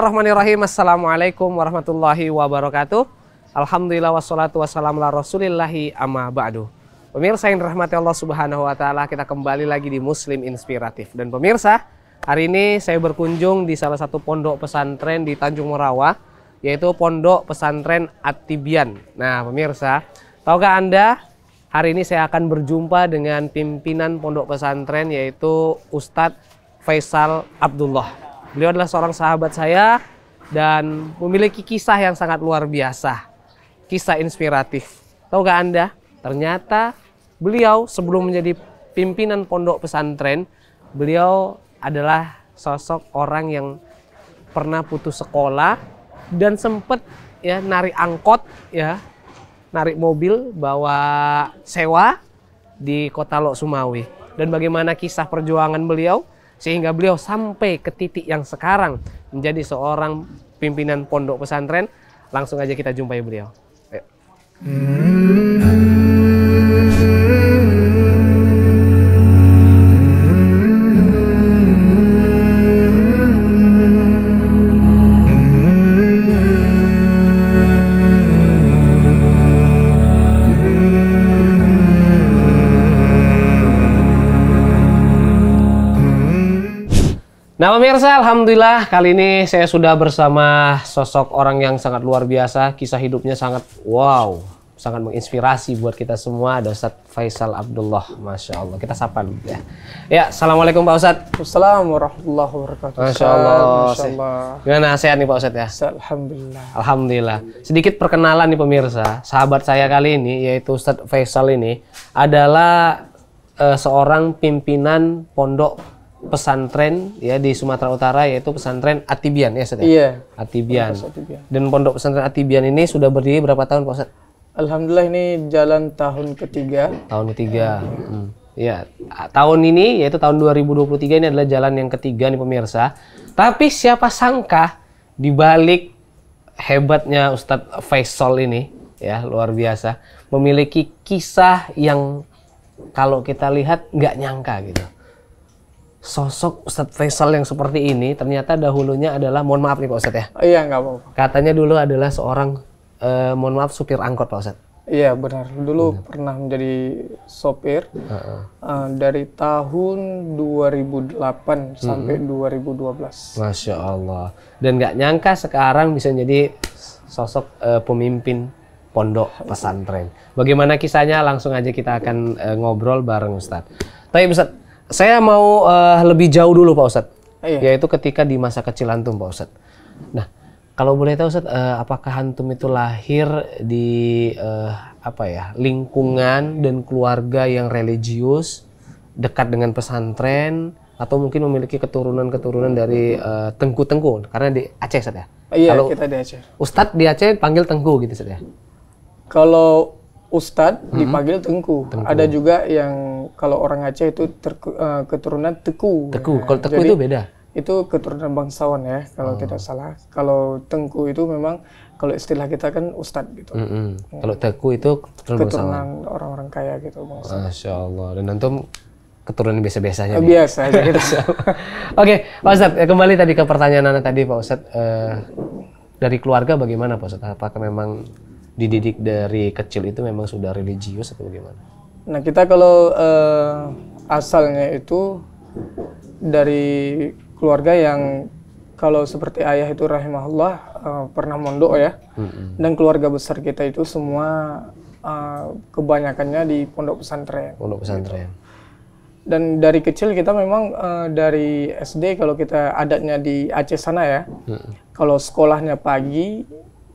Bismillahirrahmanirrahim. Assalamualaikum warahmatullahi wabarakatuh. Alhamdulillah wassalatu wassalamu ala rasulillahi amma ba'du. Pemirsa yang dirahmati Allah subhanahu wa ta'ala, kita kembali lagi di Muslim Inspiratif. Dan pemirsa, hari ini saya berkunjung di salah satu pondok pesantren di Tanjung Morawa, yaitu Pondok Pesantren Atibian. Nah pemirsa, tahukah Anda hari ini saya akan berjumpa dengan pimpinan pondok pesantren yaitu Ustadz Faisal Abdullah. Beliau adalah seorang sahabat saya dan memiliki kisah yang sangat luar biasa. Kisah inspiratif. Tahu gak Anda? Ternyata beliau sebelum menjadi pimpinan pondok pesantren, beliau adalah sosok orang yang pernah putus sekolah dan sempat ya narik angkot ya narik mobil bawa sewa di kota Lok Sumawi dan bagaimana kisah perjuangan beliau sehingga beliau sampai ke titik yang sekarang menjadi seorang pimpinan pondok pesantren langsung aja kita jumpai beliau Ayo. Hmm. Nah pemirsa, Alhamdulillah kali ini saya sudah bersama sosok orang yang sangat luar biasa. Kisah hidupnya sangat wow, sangat menginspirasi buat kita semua. Ada Ustadz Faisal Abdullah, Masya Allah. Kita sapa dulu ya. Ya, Assalamualaikum Pak Ustadz. Assalamualaikum warahmatullahi wabarakatuh. Masya Allah. Masya Allah. Gimana sehat nih Pak Ustadz ya? Alhamdulillah. Alhamdulillah. Sedikit perkenalan nih pemirsa. Sahabat saya kali ini, yaitu Ustadz Faisal ini, adalah uh, seorang pimpinan pondok pesantren ya di Sumatera Utara yaitu pesantren Atibian ya Ustaz. Ya? Iya. Atibian. Dan pondok pesantren Atibian ini sudah berdiri berapa tahun Pak Ustaz? Alhamdulillah ini jalan tahun ketiga. Tahun ketiga. Hmm. Ya, tahun ini yaitu tahun 2023 ini adalah jalan yang ketiga nih pemirsa. Tapi siapa sangka di balik hebatnya Ustadz Faisal ini ya luar biasa memiliki kisah yang kalau kita lihat nggak nyangka gitu sosok Ustadz Faisal yang seperti ini ternyata dahulunya adalah mohon maaf nih Pak Ustadz ya. iya nggak apa-apa. Katanya dulu adalah seorang eh, mohon maaf supir angkot Pak Ustadz. Iya benar. Dulu benar. pernah menjadi sopir uh -uh. Uh, dari tahun 2008 uh -uh. sampai 2012. Masya Allah. Dan nggak nyangka sekarang bisa jadi sosok uh, pemimpin pondok pesantren. Bagaimana kisahnya? Langsung aja kita akan uh, ngobrol bareng Ustadz. Tapi Ustadz, saya mau uh, lebih jauh dulu Pak Ustadz. Iya. Yaitu ketika di masa kecil antum Pak Ustadz. Nah, kalau boleh tahu Ustadz, uh, apakah antum itu lahir di uh, apa ya lingkungan dan keluarga yang religius, dekat dengan pesantren, atau mungkin memiliki keturunan-keturunan dari uh, tengku-tengku karena di Aceh Ustadz ya? Iya, Kalau kita di Aceh. Ustadz di Aceh panggil tengku gitu Ustadz ya? Kalau Ustadz hmm. dipanggil Tengku. Tengku. Ada juga yang kalau orang Aceh itu terku, uh, keturunan Teku. Teku. Ya. Kalau Teku Jadi, itu beda. Itu keturunan bangsawan ya kalau oh. tidak salah. Kalau Tengku itu memang kalau istilah kita kan ustad gitu. Mm -hmm. ya. Kalau Teku itu keturunan, orang-orang kaya gitu. Bangsawan. Masya Allah. Dan antum keturunan biasa-biasanya. Ya? Biasa aja gitu. Oke, Pak ya kembali tadi ke pertanyaan Anda tadi Pak Ustad Uh, dari keluarga bagaimana Pak Ustadz? Apakah memang dididik dari kecil itu memang sudah religius atau bagaimana? Nah kita kalau uh, asalnya itu dari keluarga yang kalau seperti ayah itu rahimahullah uh, pernah mondok ya, mm-hmm. dan keluarga besar kita itu semua uh, kebanyakannya di pondok pesantren. Pondok pesantren. Gitu. Dan dari kecil kita memang uh, dari SD kalau kita adatnya di Aceh sana ya, mm-hmm. kalau sekolahnya pagi,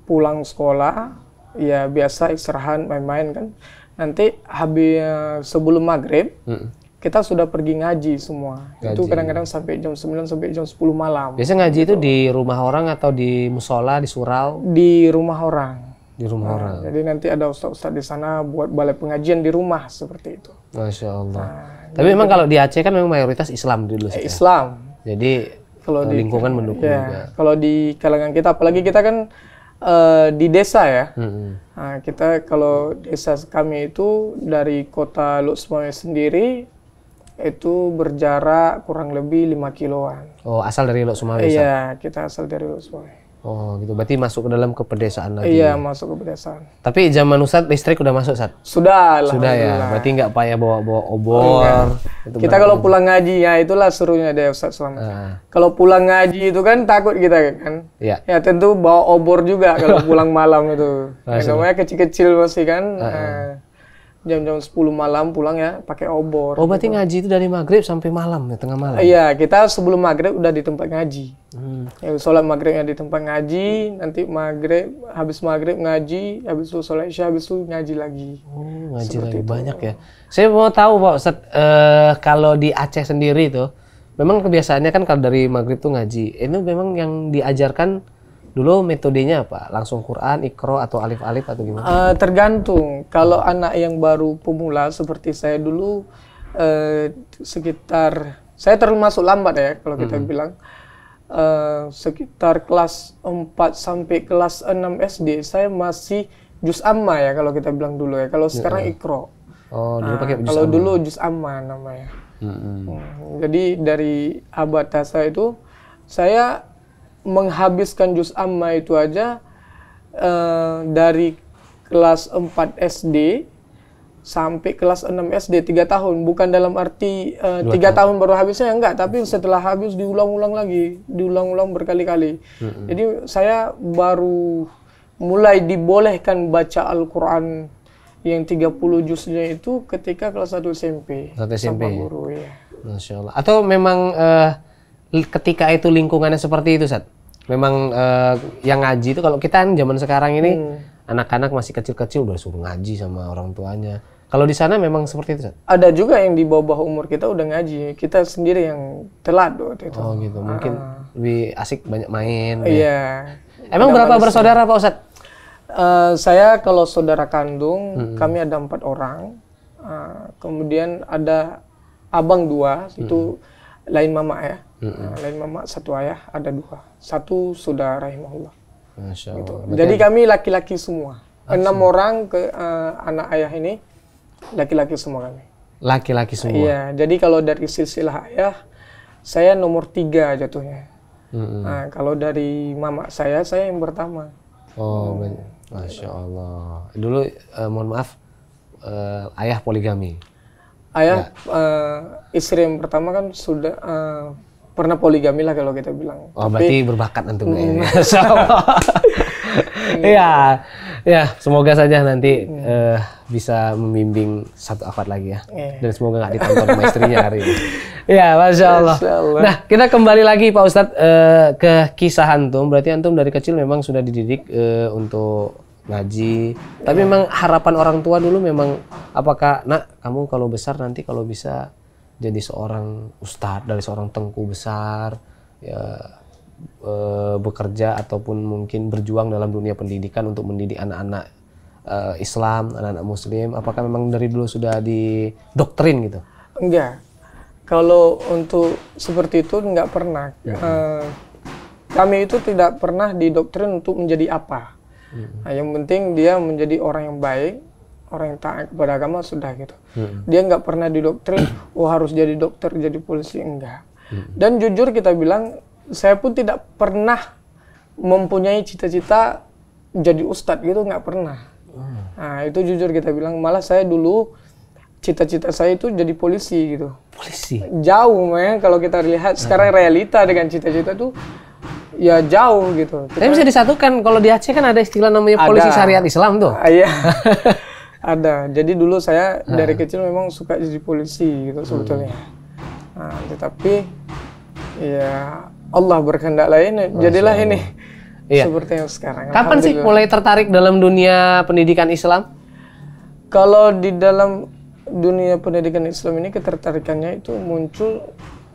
pulang sekolah ya biasa istirahat main-main kan. Nanti habis sebelum maghrib hmm. Kita sudah pergi ngaji semua. Ngaji. Itu kadang-kadang sampai jam 9 sampai jam 10 malam. Biasa ngaji gitu. itu di rumah orang atau di musola, di surau? Di rumah orang di rumah nah, orang. Jadi nanti ada ustaz-ustaz di sana buat balai pengajian di rumah seperti itu. Masya Allah. Nah, Tapi gitu. memang kalau di Aceh kan memang mayoritas Islam dulu. sih. Ya. Islam. Jadi kalau di, eh, lingkungan mendukung ya, juga. Kalau di kalangan kita, apalagi kita kan uh, di desa ya. Hmm. Nah, kita kalau desa kami itu dari kota Luxmoy sendiri itu berjarak kurang lebih lima kiloan. Oh, asal dari Lok Sumawi? Iya, kita asal dari Lok Sumawi. Oh gitu. Berarti masuk ke dalam ke pedesaan lagi. Iya masuk ke pedesaan. Tapi zaman Ustadz listrik udah masuk Ustadz? Sudah lah. Sudah ya. Berarti nggak payah bawa-bawa obor. Itu kita kalau ya. pulang ngaji ya itulah serunya deh Ustadz selama. Ah. Kalau pulang ngaji itu kan takut kita kan. Iya. Ya tentu bawa obor juga kalau pulang malam itu. Nah, namanya kecil-kecil masih kan. Ah, nah jam-jam 10 malam pulang ya pakai obor. Oh berarti gitu. ngaji itu dari maghrib sampai malam ya tengah malam? Iya kita sebelum maghrib udah di tempat ngaji. Hmm. Ya, sholat maghribnya di tempat ngaji, nanti maghrib habis maghrib ngaji, habis itu sholat isya, habis itu ngaji lagi. Oh ngaji Seperti lagi itu. banyak ya. Saya mau tahu pak Ustaz, uh, kalau di Aceh sendiri tuh, memang kebiasaannya kan kalau dari maghrib tuh ngaji, ini memang yang diajarkan Dulu metodenya apa? Langsung Quran, Iqro atau alif-alif atau gimana? Uh, tergantung. Kalau anak yang baru pemula seperti saya dulu uh, sekitar saya termasuk lambat ya kalau kita hmm. bilang uh, sekitar kelas 4 sampai kelas 6 SD saya masih jus amma ya kalau kita bilang dulu ya. Kalau sekarang hmm. Iqro. Oh, dulu ah, pakai jus Kalau dulu jus amma namanya. Hmm. Hmm. Jadi dari abad saya itu saya menghabiskan jus amma itu aja uh, dari kelas 4 SD sampai kelas 6 SD 3 tahun bukan dalam arti eh, tiga 3 tahun. tahun baru habisnya enggak tapi setelah habis diulang-ulang lagi diulang-ulang berkali-kali mm-hmm. jadi saya baru mulai dibolehkan baca Al-Qur'an yang 30 juznya itu ketika kelas 1 SMP. satu SMP. Sama ya? guru ya. Masya Allah. Atau memang uh, ketika itu lingkungannya seperti itu, Sat? memang uh, yang ngaji itu kalau kita zaman sekarang ini anak hmm. anak-anak masih kecil-kecil udah suruh ngaji sama orang tuanya. Kalau di sana memang seperti itu. Ada juga yang di bawah umur kita udah ngaji. Kita sendiri yang telat waktu itu. Oh gitu. Mungkin uh. lebih asik banyak main. Iya. Ya. Emang Dan berapa bersaudara Pak Ustadz? Uh, eh, saya kalau saudara kandung, hmm. kami ada empat orang. Uh, kemudian ada abang dua, hmm. itu lain mama ya. Mm-hmm. Lain mama satu ayah ada dua. Satu sudah rahimahullah. Masya gitu. Allah. Jadi kami laki-laki semua. Ah, Enam orang ke uh, anak ayah ini laki-laki semua kami. Laki-laki semua. Iya. Jadi kalau dari silsilah ayah saya nomor tiga jatuhnya. Mm-hmm. Nah, kalau dari mama saya saya yang pertama. Oh, hmm. Masya Allah. Dulu uh, mohon maaf uh, ayah poligami ayah ya. uh, istri yang pertama kan sudah uh, pernah poligami lah kalau kita bilang. Oh Tapi, berarti berbakat antum ya. mm, ya. so, ya, ya semoga saja nanti hmm. uh, bisa membimbing satu akad lagi ya. Yeah. Dan semoga nggak ditonton sama istrinya hari ini. Iya, masya Allah. masya Allah. Nah, kita kembali lagi Pak Ustadz uh, ke kisah antum. Berarti antum dari kecil memang sudah dididik uh, untuk ngaji. Tapi memang harapan orang tua dulu memang apakah nak kamu kalau besar nanti kalau bisa jadi seorang ustadz dari seorang tengku besar ya e, bekerja ataupun mungkin berjuang dalam dunia pendidikan untuk mendidik anak-anak e, Islam, anak-anak muslim. Apakah memang dari dulu sudah didoktrin gitu? Enggak. Kalau untuk seperti itu enggak pernah. Ya. E, kami itu tidak pernah didoktrin untuk menjadi apa Hmm. nah, yang penting dia menjadi orang yang baik orang yang taat kepada agama sudah gitu hmm. dia nggak pernah didoktrin oh harus jadi dokter jadi polisi enggak hmm. dan jujur kita bilang saya pun tidak pernah mempunyai cita-cita jadi ustadz gitu nggak pernah hmm. nah itu jujur kita bilang malah saya dulu cita-cita saya itu jadi polisi gitu polisi jauh memang kalau kita lihat sekarang hmm. realita dengan cita-cita tuh ya jauh gitu. Tapi bisa disatukan kalau di Aceh kan ada istilah namanya polisi syariat Islam tuh. Ah, iya. ada. Jadi dulu saya hmm. dari kecil memang suka jadi polisi gitu hmm. sebetulnya. Hmm. Nah, tetapi ya Allah berkehendak lain jadilah ini. Iya. Seperti yang sekarang. Kapan sih mulai tertarik dalam dunia pendidikan Islam? Kalau di dalam dunia pendidikan Islam ini ketertarikannya itu muncul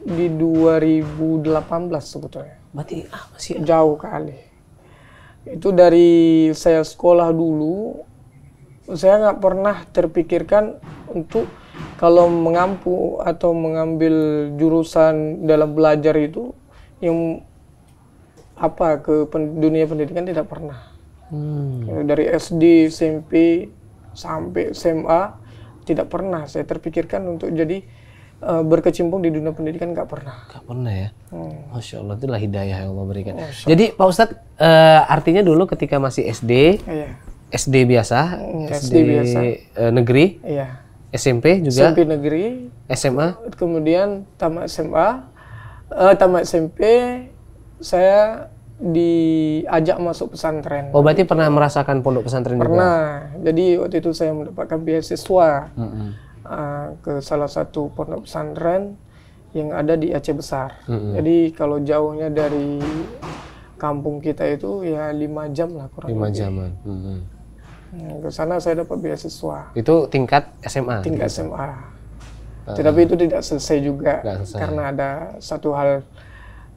di 2018 sebetulnya. Berarti ah, masih jauh kali. Itu dari saya sekolah dulu, saya nggak pernah terpikirkan untuk kalau mengampu atau mengambil jurusan dalam belajar itu yang apa ke pen, dunia pendidikan tidak pernah. Hmm. Ya, dari SD, SMP sampai SMA tidak pernah saya terpikirkan untuk jadi Eh, berkecimpung di dunia pendidikan nggak pernah. Nggak pernah ya. Hmm. Masya Allah itulah hidayah yang Allah berikan. Masya Jadi Pak Ustadz uh, artinya dulu ketika masih SD, iya. SD biasa, hmm, SD, SD biasa. Uh, negeri, iya. SMP juga, SMP negeri, SMA, kemudian tamat SMA, uh, tamat SMP, saya diajak masuk pesantren. Oh, berarti pernah merasakan pondok pesantren pernah. juga? Pernah. Jadi waktu itu saya mendapatkan beasiswa. Mm -hmm Eh, ke salah satu pondok pesantren yang ada di Aceh Besar. Mm-hmm. Jadi kalau jauhnya dari kampung kita itu ya lima jam lah kurang lima lebih. jaman. Mm-hmm. Nah, ke sana saya dapat beasiswa. Itu tingkat SMA. Tingkat gitu? SMA. Uh, ah. Tetapi itu tidak selesai juga selesai. karena ada satu hal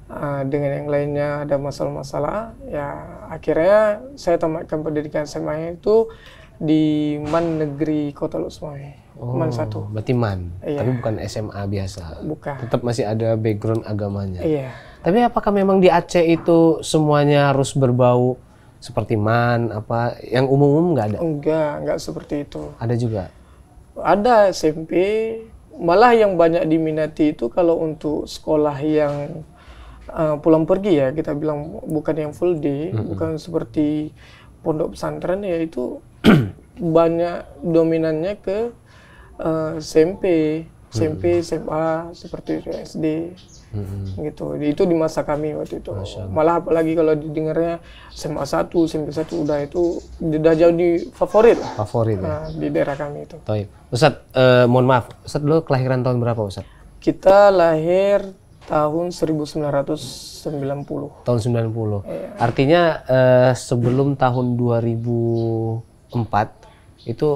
uh, dengan yang lainnya ada masalah-masalah. Ya akhirnya saya tamatkan pendidikan SMA itu di Man Negeri Kota Lusmawi oh, Man satu. Berarti Man, iya. tapi bukan SMA biasa. Bukan. Tetap masih ada background agamanya. Iya. Tapi apakah memang di Aceh itu semuanya harus berbau seperti man apa yang umum-umum nggak ada? Enggak, enggak seperti itu. Ada juga. Ada SMP, malah yang banyak diminati itu kalau untuk sekolah yang uh, pulang pergi ya kita bilang bukan yang full day, mm -hmm. bukan seperti pondok pesantren ya itu banyak dominannya ke Eh, SMP, SMP, hmm. SMA seperti SD hmm. gitu. Itu di masa kami waktu itu. Malah apalagi kalau didengarnya SMA 1, SMP 1 udah itu udah jauh di favorit Favorit ya? nah, ya. di daerah kami itu. Taib. Ustaz, eh, mohon maaf. Ustaz dulu kelahiran tahun berapa Ustaz? Kita lahir tahun 1990. Tahun 90. Iya. Artinya eh, sebelum tahun 2004 itu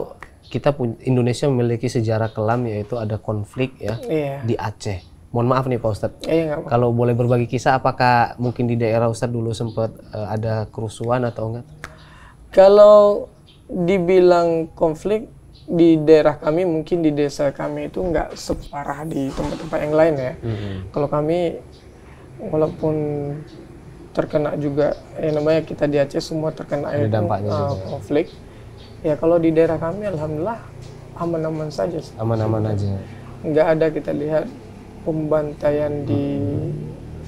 kita pun Indonesia memiliki sejarah kelam yaitu ada konflik ya yeah. di Aceh. Mohon maaf nih Pak Ustadz, yeah, iya, kalau boleh berbagi kisah apakah mungkin di daerah Ustad dulu sempat uh, eh, ada kerusuhan atau enggak? Kalau dibilang konflik di daerah kami mungkin di desa kami itu enggak separah di tempat-tempat yang lain ya. Mm -hmm. Kalau kami walaupun terkena juga eh namanya kita di Aceh semua terkena ada dampaknya uh, konflik. Juga ya kalau di daerah kami alhamdulillah aman-aman saja aman-aman aja Enggak ada kita lihat pembantaian di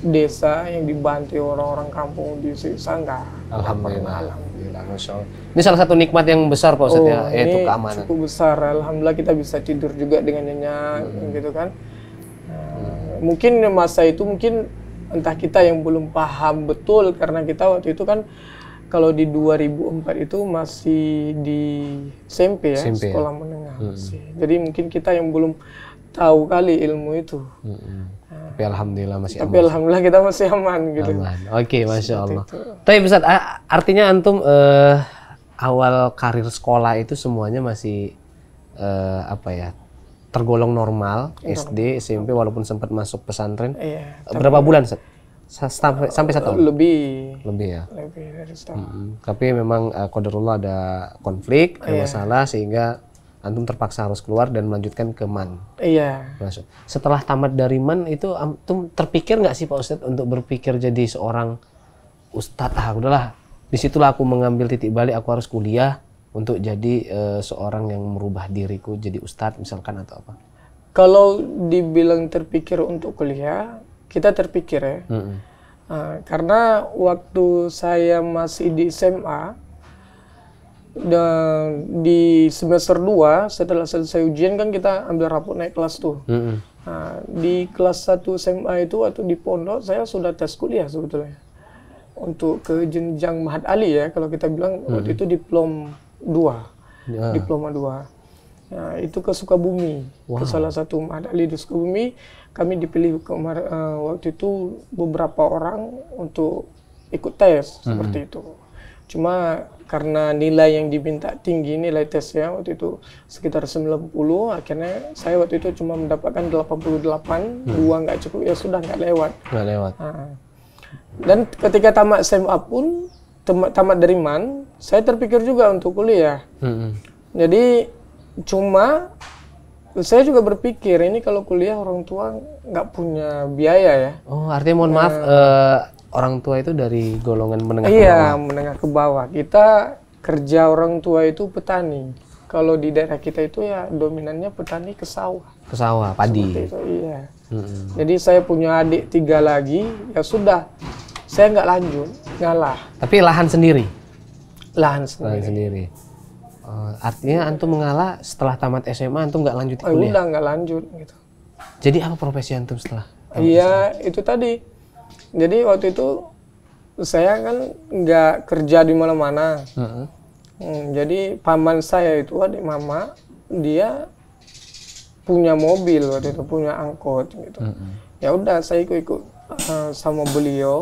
desa yang dibantai orang-orang kampung di sisa enggak alhamdulillah alhamdulillah ini salah satu nikmat yang besar pak Ustaz, ya, oh, ya yaitu keamanan cukup besar alhamdulillah kita bisa tidur juga dengan nyenyak hmm. gitu kan nah, hmm. mungkin masa itu mungkin entah kita yang belum paham betul karena kita waktu itu kan kalau di 2004 itu masih di SMP ya, SMP, ya. sekolah ya? menengah hmm. Jadi mungkin kita yang belum tahu kali ilmu itu. Hmm. Nah, tapi alhamdulillah masih tapi aman. Tapi alhamdulillah kita masih aman gitu. Aman. Oke, okay, masya Allah. Itu. Tapi Ustaz, artinya antum uh, awal karir sekolah itu semuanya masih uh, apa ya? tergolong normal, normal. SD, SMP walaupun sempat masuk pesantren. Iya, Berapa bulan, Ustaz? sampai sampai satu lebih lebih ya lebih dari setahun hmm. tapi memang uh, eh, kodarullah ada konflik ada oh, iya. yeah. masalah sehingga antum terpaksa harus keluar dan melanjutkan ke man iya yeah. setelah tamat dari man itu antum terpikir nggak sih pak ustadz untuk berpikir jadi seorang ustadz ah udahlah disitulah aku mengambil titik balik aku harus kuliah untuk jadi uh, seorang yang merubah diriku jadi ustadz misalkan atau apa kalau dibilang terpikir untuk kuliah kita terpikir ya. Mm-hmm. Uh, karena waktu saya masih di SMA dan di semester 2 setelah selesai ujian kan kita ambil rapot naik kelas tuh. Mm-hmm. Nah, di kelas 1 SMA itu atau di pondok saya sudah tes kuliah sebetulnya. Untuk ke jenjang Mahat Ali ya kalau kita bilang mm-hmm. waktu itu diplom 2. Yeah. Diploma 2. Nah, itu ke Sukabumi, wow. ke salah satu madali Ali di Sukabumi. Kami dipilih kemar uh, eh, waktu itu beberapa orang untuk ikut tes -hmm. seperti itu. Cuma karena nilai yang diminta tinggi nilai tesnya waktu itu sekitar 90 akhirnya saya waktu itu cuma mendapatkan 88 hmm. dua nggak cukup ya sudah nggak lewat nggak lewat nah. dan ketika tamat SMA pun tamat, tamat dari man saya terpikir juga untuk kuliah hmm. jadi cuma saya juga berpikir ini kalau kuliah orang tua nggak punya biaya ya. Oh artinya mohon nah, maaf uh, orang tua itu dari golongan menengah. Iya ke menengah ke bawah. Kita kerja orang tua itu petani. Kalau di daerah kita itu ya dominannya petani ke sawah. Ke sawah padi. itu, iya. Hmm. Jadi saya punya adik tiga lagi ya sudah saya nggak lanjut ngalah. Tapi lahan sendiri. Lahan sendiri. Lahan sendiri. Uh, artinya antum mengalah setelah tamat SMA antum nggak lanjut eh, kuliah. Oh, udah nggak lanjut gitu. Jadi apa profesi antum setelah? Iya itu tadi. Jadi waktu itu saya kan nggak kerja di mana-mana. Uh-huh. Hmm, jadi paman saya itu adik mama dia punya mobil waktu itu punya angkot gitu. Uh-huh. Ya udah saya ikut-ikut uh, sama beliau.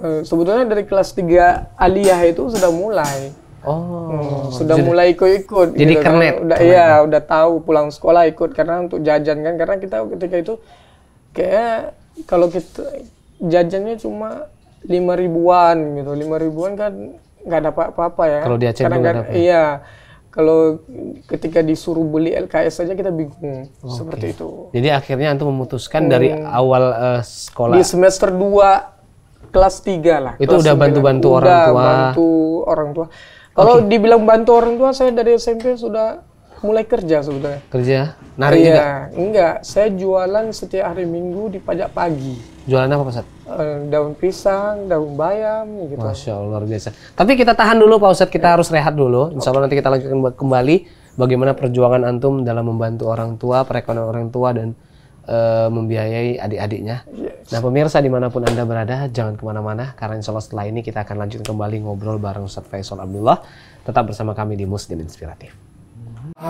Uh, sebetulnya dari kelas 3 aliyah itu sudah mulai Oh, hmm, sudah jadi, mulai ikut-ikut. Jadi gitu, kan. kernet. Udah kernet. iya, udah tahu pulang sekolah ikut karena untuk jajan kan karena kita ketika itu kayak kalau kita jajannya cuma lima ribuan gitu, lima ribuan kan nggak dapat apa-apa ya. Kalau di Aceh karena gak, ya? Iya, kalau ketika disuruh beli LKS saja kita bingung okay. seperti itu. Jadi akhirnya antum memutuskan hmm, dari awal uh, sekolah. Di semester dua kelas tiga lah. Itu udah bantu-bantu orang tua. udah bantu orang tua kalau okay. dibilang bantu orang tua, saya dari SMP sudah mulai kerja sudah. Kerja? Nari iya, juga? Enggak, saya jualan setiap hari Minggu di pajak pagi. Jualan apa Pak Ustadz? Eh, daun pisang, daun bayam, gitu. Masya Allah, luar biasa. Tapi kita tahan dulu Pak Ustadz, kita ya. harus rehat dulu. Insya Allah nanti kita lanjutkan kembali bagaimana perjuangan Antum dalam membantu orang tua, perekonomian orang tua, dan uh, membiayai adik-adiknya. Yes. Nah pemirsa dimanapun Anda berada, jangan kemana-mana karena insya Allah setelah ini kita akan lanjut kembali ngobrol bareng Ustadz Faisal Abdullah. Tetap bersama kami di Muslim Inspiratif. Mm -hmm.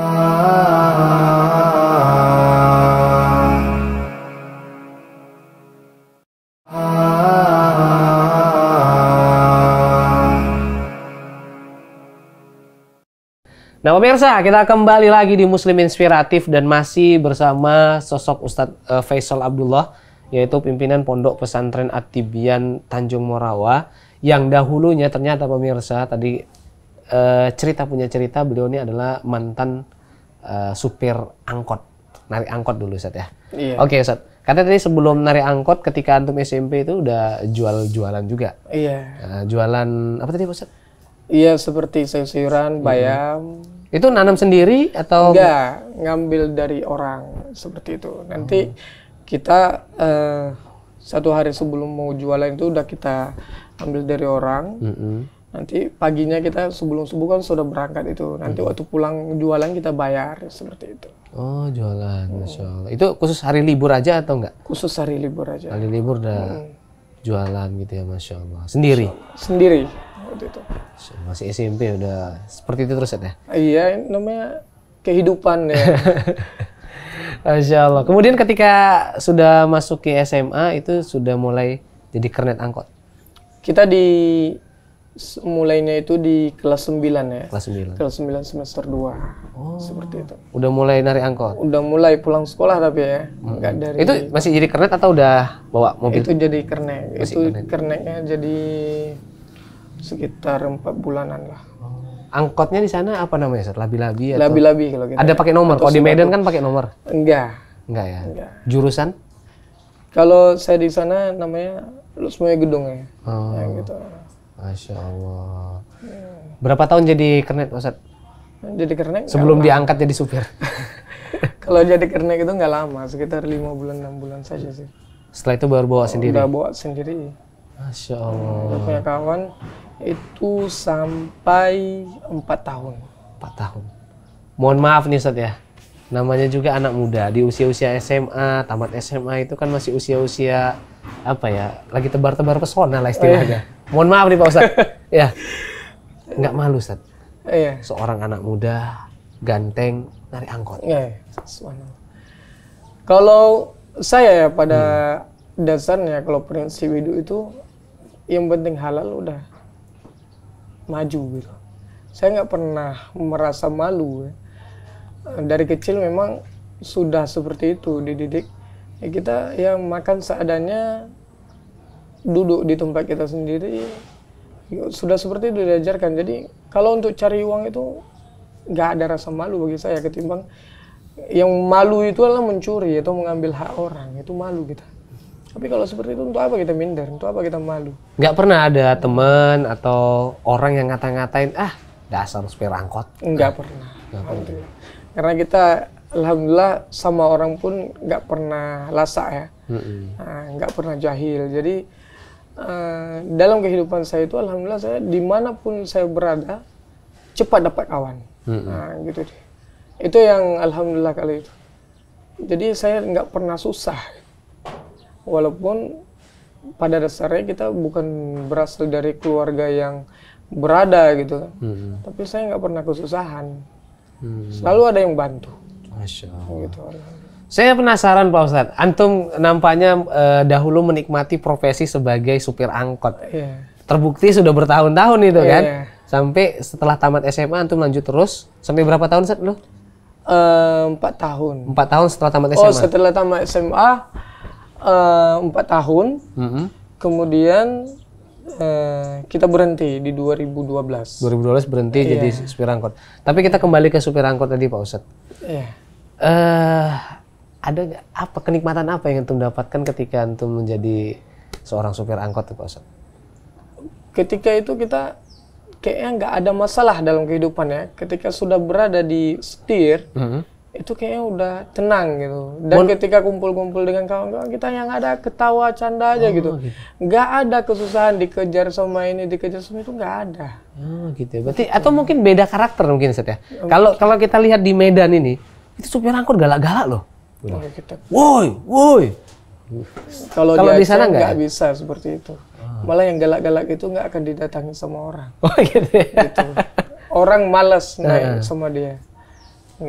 Nah pemirsa, kita kembali lagi di Muslim Inspiratif dan masih bersama sosok Ustadz uh, Faisal Abdullah, yaitu pimpinan Pondok Pesantren Atibian Tanjung Morawa, yang dahulunya ternyata pemirsa tadi uh, cerita punya cerita, beliau ini adalah mantan uh, supir angkot, narik angkot dulu Ustadz ya. Iya. Oke okay, Ustadz, Katanya tadi sebelum narik angkot ketika antum SMP itu udah jual-jualan juga. Iya. Uh, jualan apa tadi Ustadz? Iya seperti sayur-sayuran, hmm. bayam. Hmm. Itu nanam sendiri atau enggak? Ngambil dari orang seperti itu. Nanti hmm. kita uh, satu hari sebelum mau jualan itu udah kita ambil dari orang. Hmm. Nanti paginya kita sebelum subuh kan sudah berangkat itu. Nanti hmm. waktu pulang jualan kita bayar seperti itu. Oh jualan, masya Allah. Itu khusus hari libur aja atau enggak? Khusus hari libur aja. Hari libur udah hmm. jualan gitu ya, masya Allah. Sendiri. Sendiri waktu itu. Masih SMP udah seperti itu terus ya? Iya, namanya kehidupan ya. Masya Allah. Kemudian ketika sudah masuk ke SMA itu sudah mulai jadi kernet angkot. Kita di mulainya itu di kelas 9 ya. Kelas 9. Kelas 9 semester 2. Oh. Seperti itu. Udah mulai nari angkot. Udah mulai pulang sekolah tapi ya. Hmm. Enggak dari Itu masih jadi kernet atau udah bawa mobil? Itu jadi kernet. Masih itu kernet. kernetnya jadi sekitar empat bulanan lah. Oh. Angkotnya di sana apa namanya? Labi-labi atau? Labi-labi kalau gitu. Ada pakai nomor. Kalau di Medan kan pakai nomor. Enggak. Enggak ya. Enggak. Jurusan? Kalau saya di sana namanya lu semuanya gedung ya. Oh. Ya, gitu. Masya Allah. Hmm. Berapa tahun jadi kernet Ustaz? Jadi kernet? Sebelum diangkat jadi supir. kalau jadi kernet itu nggak lama, sekitar lima bulan enam bulan saja sih. Setelah itu baru bawa sendiri. Udah bawa sendiri. Masya Allah. Hmm, punya kawan, itu sampai empat tahun. Empat tahun. Mohon maaf nih Ustadz ya. Namanya juga anak muda di usia-usia SMA, tamat SMA itu kan masih usia-usia apa ya? Lagi tebar-tebar pesona lah istilahnya. Oh, iya. Mohon maaf nih Pak Ustadz. ya. Nggak malu Ustadz. Iya. Seorang anak muda ganteng narik angkot. Iya. iya. Kalau saya ya pada hmm. dasarnya kalau prinsip hidup itu yang penting halal udah maju gitu saya nggak pernah merasa malu ya. dari kecil memang sudah seperti itu dididik ya kita yang makan seadanya duduk di tempat kita sendiri sudah seperti itu diajarkan jadi kalau untuk cari uang itu nggak ada rasa malu bagi saya ketimbang yang malu itu adalah mencuri atau mengambil hak orang itu malu kita tapi kalau seperti itu untuk apa kita minder? Untuk apa kita malu? Nggak pernah ada teman atau orang yang ngata-ngatain, ah dasar supir angkot. Nggak ah, pernah. Nggak pernah. Karena kita alhamdulillah sama orang pun nggak pernah lasak ya. Mm nah, pernah jahil. Jadi uh, dalam kehidupan saya itu alhamdulillah saya dimanapun saya berada cepat dapat kawan. nah, gitu deh. Itu yang alhamdulillah kali itu. Jadi saya nggak pernah susah walaupun pada dasarnya kita bukan berasal dari keluarga yang berada gitu Hmm. Tapi saya nggak pernah kesusahan. Hmm. Selalu ada yang bantu. Masya Allah. Gitu. Saya penasaran Pak Ustadz, Antum nampaknya eh, dahulu menikmati profesi sebagai supir angkot. Yeah. Terbukti sudah bertahun-tahun itu yeah. kan. Sampai setelah tamat SMA Antum lanjut terus. Sampai berapa tahun Ustadz lo? Empat tahun. Empat tahun setelah tamat SMA? Oh setelah tamat SMA Eh, empat uh, tahun. Mm -hmm. Kemudian uh, kita berhenti di 2012. 2012 berhenti yeah. jadi supir angkot. Tapi kita kembali ke supir angkot tadi Pak Ustadz. Yeah. Iya. Uh, ada apa kenikmatan apa yang antum dapatkan ketika antum menjadi seorang supir angkot Pak Ustadz? Ketika itu kita kayaknya nggak ada masalah dalam kehidupan ya. Ketika sudah berada di setir, mm -hmm itu kayaknya udah tenang gitu. Dan bon. ketika kumpul-kumpul dengan kawan-kawan kita yang ada ketawa canda aja oh, gitu. gitu. ada kesusahan dikejar sama ini dikejar sama itu nggak ada. Oh gitu. Ya. Berarti gitu. atau mungkin beda karakter mungkin set ya. Oh, kalau kalau kita lihat di Medan ini itu supir angkut galak-galak loh. Iya, woi, woi. Kalau di sana nggak bisa seperti itu. Ah. Malah yang galak-galak itu nggak akan didatangi sama orang. Oh gitu. Ya? gitu. Orang malas ah. naik sama dia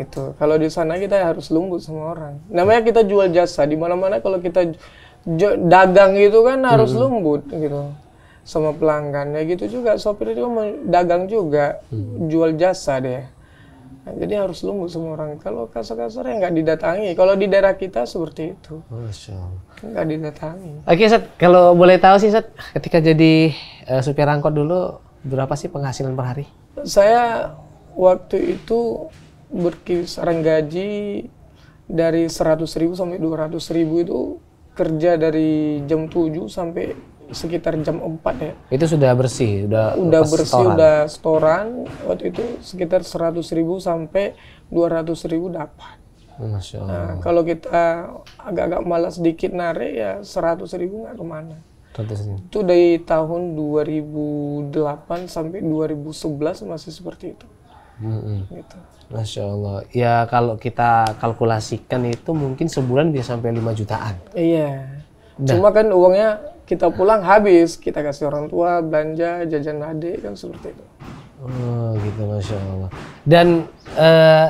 gitu kalau di sana kita harus lunggu semua orang namanya kita jual jasa di mana mana kalau kita dagang gitu kan harus hmm. lembut gitu sama pelanggannya gitu juga sopir itu mau dagang juga hmm. jual jasa deh nah, jadi harus lembut semua orang kalau kasar-kasar ya nggak didatangi kalau di daerah kita seperti itu nggak didatangi oke set kalau boleh tahu sih set ketika jadi uh, supir angkot dulu berapa sih penghasilan per hari saya waktu itu berkisaran gaji dari 100 ribu sampai 200 ribu itu kerja dari jam 7 sampai sekitar jam 4 ya. Itu sudah bersih, udah udah bersih, setoran. udah setoran. Waktu itu sekitar 100 ribu sampai 200 ribu dapat. Masya Allah. Nah, kalau kita agak-agak malas sedikit narik ya 100 ribu nggak kemana. Itu dari tahun 2008 sampai 2011 masih seperti itu. Hmm. Gitu. Masya Allah. Ya kalau kita kalkulasikan itu mungkin sebulan bisa sampai 5 jutaan. Iya. Nah. Cuma kan uangnya kita pulang habis, kita kasih orang tua, belanja, jajan adik, kan seperti itu. Oh gitu Masya Allah. Dan eh,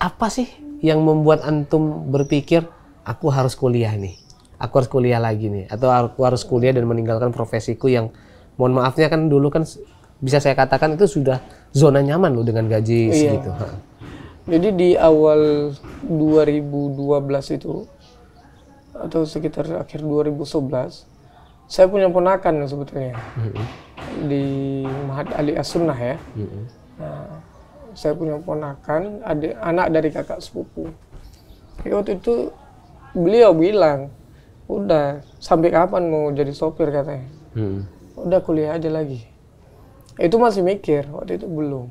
apa sih yang membuat Antum berpikir, aku harus kuliah nih? Aku harus kuliah lagi nih? Atau aku harus kuliah dan meninggalkan profesiku yang mohon maafnya kan dulu kan bisa saya katakan itu sudah zona nyaman loh dengan gaji iya. segitu. Jadi di awal 2012 itu atau sekitar akhir 2011 saya punya ponakan sebetulnya mm -hmm. di Mahat Ali as ya. Mm -hmm. nah, saya punya ponakan, ada anak dari kakak sepupu. Ya, waktu itu beliau bilang, udah sampai kapan mau jadi sopir katanya. Mm -hmm. Udah kuliah aja lagi itu masih mikir waktu itu belum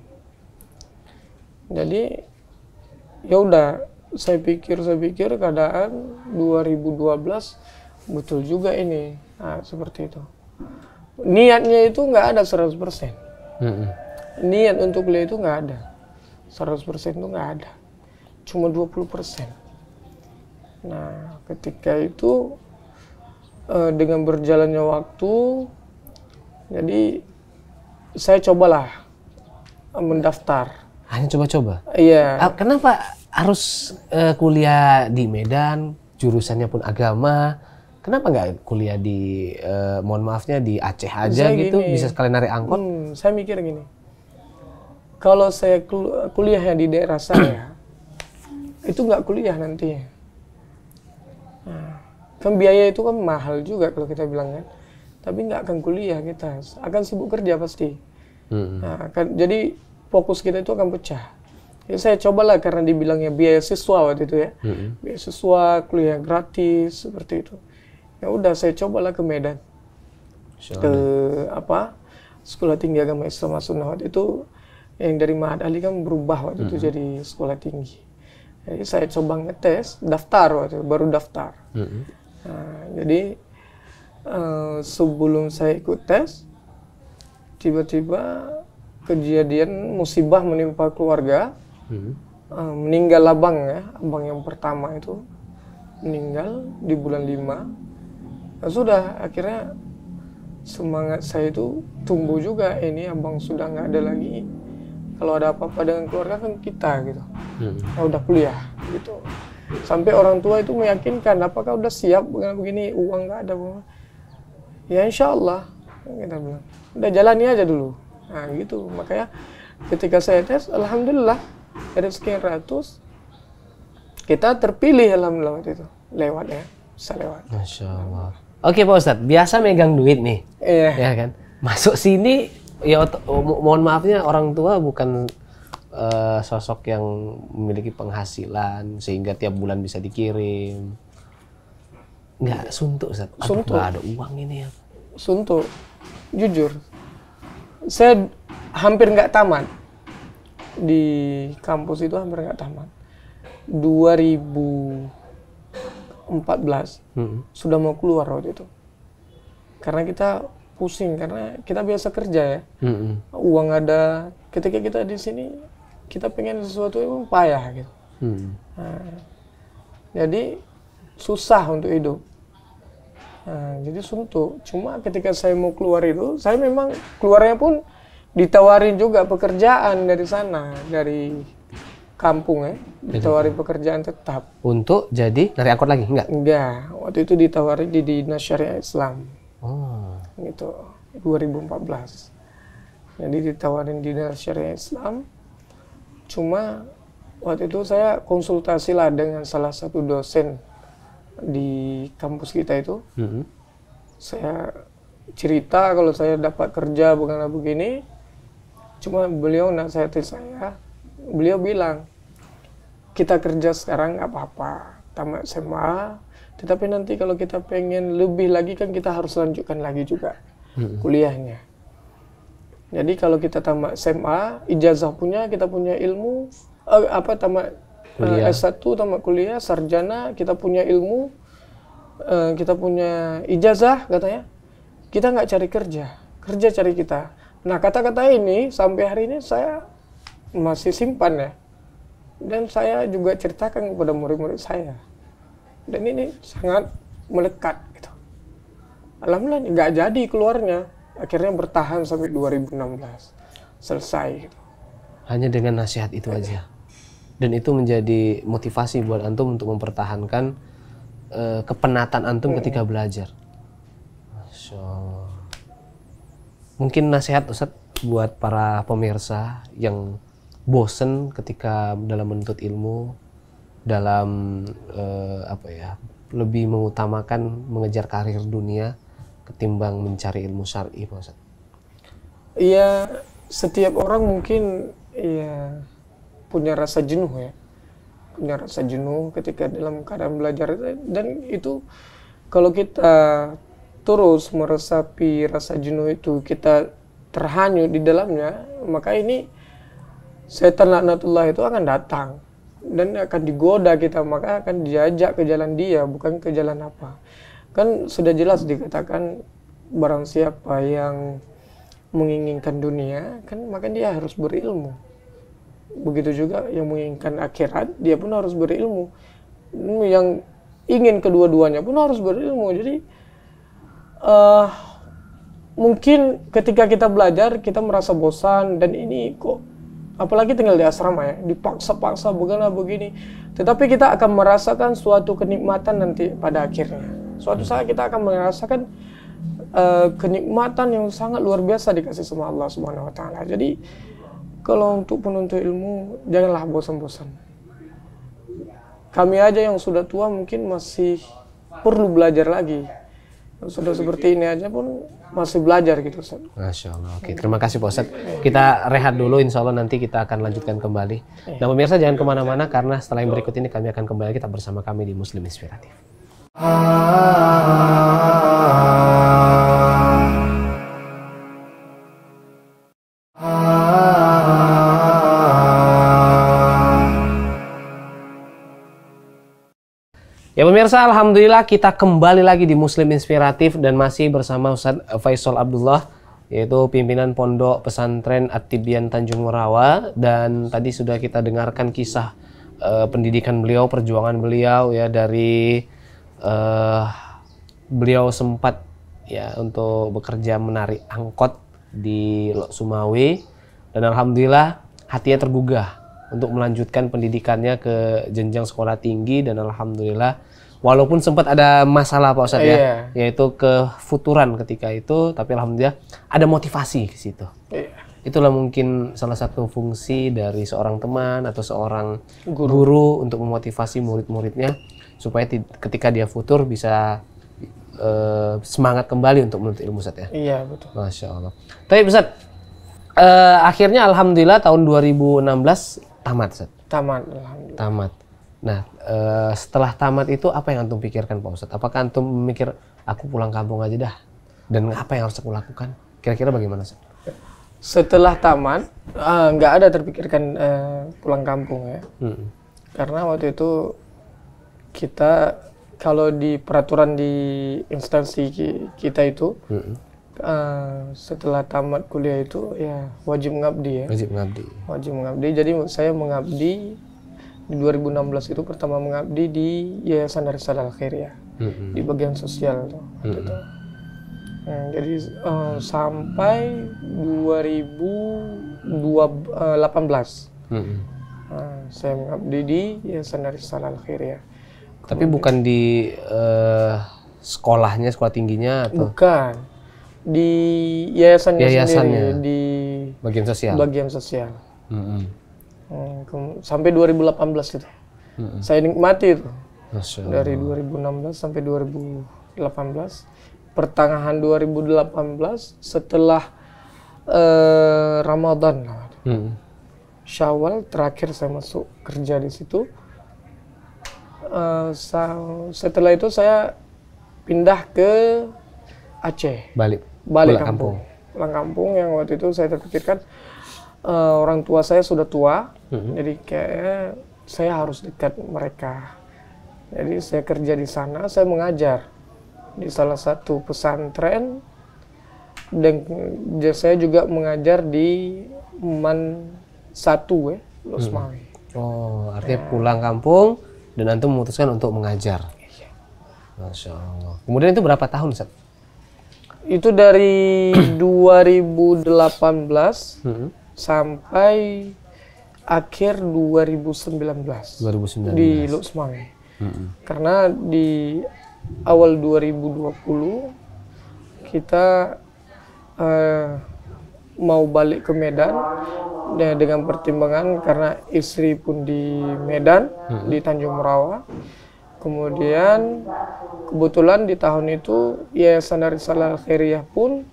jadi ya udah saya pikir saya pikir keadaan 2012 betul juga ini nah, seperti itu niatnya itu nggak ada 100% mm -hmm. niat untuk beli itu nggak ada 100% itu nggak ada cuma 20% nah ketika itu eh, dengan berjalannya waktu jadi saya cobalah mendaftar. Hanya coba-coba. Iya. Ah, kenapa harus uh, kuliah di Medan, jurusannya pun agama? Kenapa nggak kuliah di, uh, mohon maafnya di Aceh aja saya gitu, gini, bisa sekalian narik angkot? Hmm, saya mikir gini, kalau saya kuliahnya di daerah saya, itu nggak kuliah nanti. Nah, kan biaya itu kan mahal juga kalau kita bilang kan. Ya tapi nggak akan kuliah kita akan sibuk kerja pasti hmm. nah, kan, jadi fokus kita itu akan pecah ya saya cobalah karena dibilangnya biaya siswa waktu itu ya hmm. siswa kuliah gratis seperti itu ya udah saya cobalah ke Medan ke apa sekolah tinggi agama Islam Sunnah waktu itu yang dari Mahat Ali kan berubah waktu hmm. itu jadi sekolah tinggi jadi saya coba ngetes daftar waktu itu, baru daftar hmm. nah, jadi Eh, sebelum saya ikut tes tiba-tiba kejadian musibah menimpa keluarga hmm. uh, meninggal abang ya abang yang pertama itu meninggal di bulan 5 nah, sudah akhirnya semangat saya itu tumbuh juga ini abang sudah nggak ada lagi kalau ada apa-apa dengan keluarga kan kita gitu hmm. oh, udah kuliah gitu sampai orang tua itu meyakinkan apakah udah siap dengan begini uang nggak ada bang ya insya Allah kita bilang udah jalani aja dulu nah gitu makanya ketika saya tes alhamdulillah dari sekian ratus kita terpilih alhamdulillah waktu itu lewat ya bisa lewat masya Allah oke pak Ustadz biasa megang duit nih iya ya kan masuk sini ya oh, mohon maafnya orang tua bukan uh, sosok yang memiliki penghasilan sehingga tiap bulan bisa dikirim nggak suntuk Ustaz. Suntuk. Gak ada uang ini ya. Suntuk. Jujur. Saya hampir nggak tamat. Di kampus itu hampir nggak tamat. 2014 hmm. sudah mau keluar waktu itu. Karena kita pusing karena kita biasa kerja ya. Hmm. Uang ada. Ketika kita di sini kita pengen sesuatu yang payah gitu. Hmm. Nah, jadi susah untuk hidup. Nah, jadi suntuk. Cuma ketika saya mau keluar itu, saya memang keluarnya pun ditawarin juga pekerjaan dari sana, dari kampung ya. Ditawarin iya. pekerjaan tetap. Untuk jadi dari angkot lagi? Enggak? Enggak. Waktu itu ditawarin di Dinas Syariah Islam. Oh. Gitu. 2014. Jadi ditawarin di Dinas Syariah Islam. Cuma waktu itu saya konsultasilah dengan salah satu dosen di kampus kita itu hmm. saya cerita kalau saya dapat kerja bukan begini cuma beliau nasihati saya beliau bilang kita kerja sekarang nggak apa-apa tamat SMA tetapi nanti kalau kita pengen lebih lagi kan kita harus lanjutkan lagi juga hmm. kuliahnya jadi kalau kita tamat SMA ijazah punya kita punya ilmu eh, apa tamat kuliah. Eh, S1 tamat kuliah, sarjana, kita punya ilmu, eh, kita punya ijazah katanya. Kita nggak cari kerja, kerja cari kita. Nah kata-kata ini sampai hari ini saya masih simpan ya. Dan saya juga ceritakan kepada murid-murid saya. Dan ini sangat melekat gitu. Alhamdulillah nggak jadi keluarnya. Akhirnya bertahan sampai 2016. Selesai gitu. Hanya dengan nasihat itu aja dan itu menjadi motivasi buat antum untuk mempertahankan uh, kepenatan antum hmm. ketika belajar. Masya Allah. Mungkin nasihat Ustadz buat para pemirsa yang bosen ketika dalam menuntut ilmu, dalam uh, apa ya, lebih mengutamakan mengejar karir dunia ketimbang mencari ilmu syar'i, Ustadz. Iya, setiap orang mungkin iya punya rasa jenuh ya punya rasa jenuh ketika dalam keadaan belajar dan itu kalau kita terus meresapi rasa jenuh itu kita terhanyut di dalamnya maka ini setan laknatullah itu akan datang dan akan digoda kita maka akan diajak ke jalan dia bukan ke jalan apa kan sudah jelas dikatakan barang siapa yang menginginkan dunia kan maka dia harus berilmu Begitu juga yang menginginkan akhirat, dia pun harus berilmu. Yang ingin kedua-duanya pun harus berilmu. Jadi uh, mungkin ketika kita belajar kita merasa bosan dan ini kok apalagi tinggal di asrama ya dipaksa-paksa begini begini tetapi kita akan merasakan suatu kenikmatan nanti pada akhirnya suatu saat kita akan merasakan uh, kenikmatan yang sangat luar biasa dikasih sama Allah Subhanahu wa taala jadi kalau untuk penuntut ilmu, janganlah bosan-bosan. Kami aja yang sudah tua mungkin masih perlu belajar lagi. Sudah seperti ini aja pun masih belajar gitu Ustaz. Masya Allah. Oke, terima kasih Pak Ustaz. Kita rehat dulu, insya Allah nanti kita akan lanjutkan kembali. Iya. Nah pemirsa jangan kemana-mana karena setelah yang berikut ini kami akan kembali kita bersama kami di Muslim Inspiratif. Ah, ah, ah, Ya pemirsa, alhamdulillah kita kembali lagi di Muslim Inspiratif dan masih bersama Ustaz Faisal Abdullah yaitu pimpinan Pondok Pesantren Atibian Tanjung Merawa dan tadi sudah kita dengarkan kisah uh, pendidikan beliau, perjuangan beliau ya dari uh, beliau sempat ya untuk bekerja menarik angkot di Lok Sumawi dan alhamdulillah hatinya tergugah untuk melanjutkan pendidikannya ke jenjang sekolah tinggi dan alhamdulillah walaupun sempat ada masalah Pak Ustadz ya, yaitu yaitu kefuturan ketika itu, tapi alhamdulillah ada motivasi ke situ. Yeah. Itulah mungkin salah satu fungsi dari seorang teman atau seorang guru, guru untuk memotivasi murid-muridnya supaya ketika dia futur bisa e semangat kembali untuk menuntut ilmu Ustadz ya. Iya, betul. Masya Allah. Tapi Ustadz, uh, akhirnya alhamdulillah tahun 2016 tamat Ustaz? Tamat, Tamat. Nah, e, setelah tamat itu apa yang antum pikirkan Pak Ustadz? Apakah antum mikir aku pulang kampung aja dah? Dan apa yang harus aku lakukan? Kira-kira bagaimana Ustaz? Setelah tamat eh, nggak e, ada terpikirkan e, pulang kampung ya. Hmm. Karena waktu itu kita kalau di peraturan di instansi kita itu hmm Uh, setelah tamat kuliah itu ya wajib mengabdi ya. Wajib mengabdi. Wajib mengabdi. Jadi saya mengabdi di 2016 itu pertama mengabdi di Yayasan Darussalam Al-Khair ya. Mm -hmm. Di bagian sosial itu Mm -hmm. Gitu. Nah, jadi uh, sampai 2018 mm -hmm. uh, saya mengabdi di Yayasan Darussalam Al-Khair ya. Kemudian, Tapi bukan di uh, sekolahnya, sekolah tingginya atau? Bukan di yayasan yayasannya sendiri, di bagian sosial. Bagian sosial. Mm -hmm. Sampai 2018 gitu. Mm -hmm. Saya nikmati itu. Dari 2016 sampai 2018. Pertengahan 2018 setelah uh, Ramadan. Mm -hmm. Syawal terakhir saya masuk kerja di situ. Uh, setelah itu saya pindah ke Aceh. Balik balik pulang kampung. kampung. Pulang kampung yang waktu itu saya terpikirkan uh, orang tua saya sudah tua, hmm. jadi kayaknya saya harus dekat mereka. Jadi saya kerja di sana, saya mengajar di salah satu pesantren dan saya juga mengajar di Man satu ya, Los Hmm. Oh, artinya ya. pulang kampung dan antum memutuskan untuk mengajar. Iya. Masya Allah. Kemudian itu berapa tahun, Seth? itu dari 2018 hmm. sampai akhir 2019. 2019. Di Luxmang. Hmm. Karena di awal 2020 kita uh, mau balik ke Medan ya, dengan pertimbangan karena istri pun di Medan hmm. di Tanjung Merawa Kemudian kebetulan di tahun itu Yayasan Risalah Khairiyah pun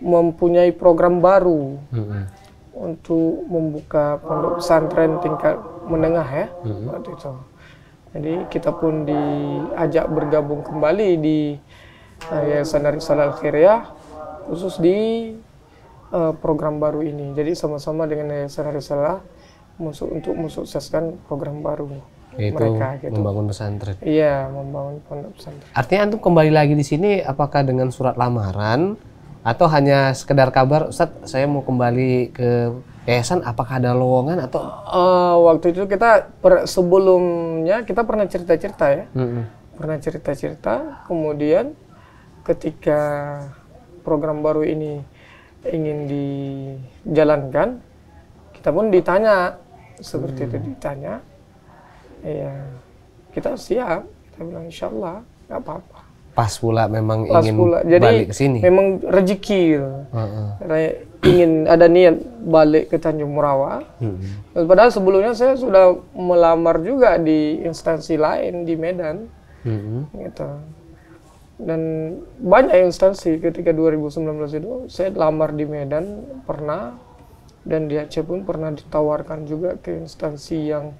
mempunyai program baru hmm. untuk membuka pondok pesantren tingkat menengah ya hmm. waktu itu. Jadi kita pun diajak bergabung kembali di eh, Yayasan Risalah Khairiyah khusus di uh, program baru ini. Jadi sama-sama dengan Yayasan Risalah untuk mensukseskan program baru yaitu mereka gitu. membangun pesantren. Iya, membangun pondok pesantren. Artinya antum kembali lagi di sini apakah dengan surat lamaran atau hanya sekedar kabar Ustaz saya mau kembali ke yayasan apakah ada lowongan atau uh, waktu itu kita per, sebelumnya kita pernah cerita-cerita ya. Mm -hmm. Pernah cerita-cerita kemudian ketika program baru ini ingin dijalankan kita pun ditanya seperti hmm. itu ditanya iya kita siap kita bilang insya Allah nggak apa-apa pas pula memang pas ingin pula. Jadi, balik ke sini memang rezeki gitu. uh-uh. ingin ada niat balik ke Tanjung Murawa uh-uh. padahal sebelumnya saya sudah melamar juga di instansi lain di Medan uh-uh. gitu dan banyak instansi ketika 2019 itu saya lamar di Medan pernah dan di Aceh pun pernah ditawarkan juga ke instansi yang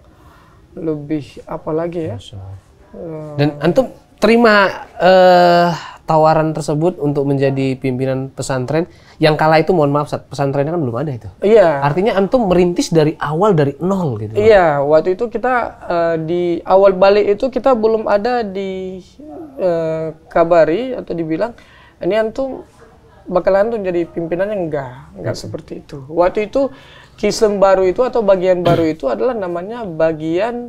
lebih apa lagi ya. Eh, Dan antum terima uh, tawaran tersebut untuk menjadi pimpinan pesantren yang kala itu mohon maaf pesantrennya kan belum ada itu. Iya. Artinya antum merintis dari awal dari nol gitu. Iya, waktu itu kita uh, di awal balik itu kita belum ada di uh, kabari atau dibilang ini antum bakalan antum jadi pimpinannya enggak, enggak hmm. seperti itu. Waktu itu Kisem baru itu atau bagian baru itu adalah namanya bagian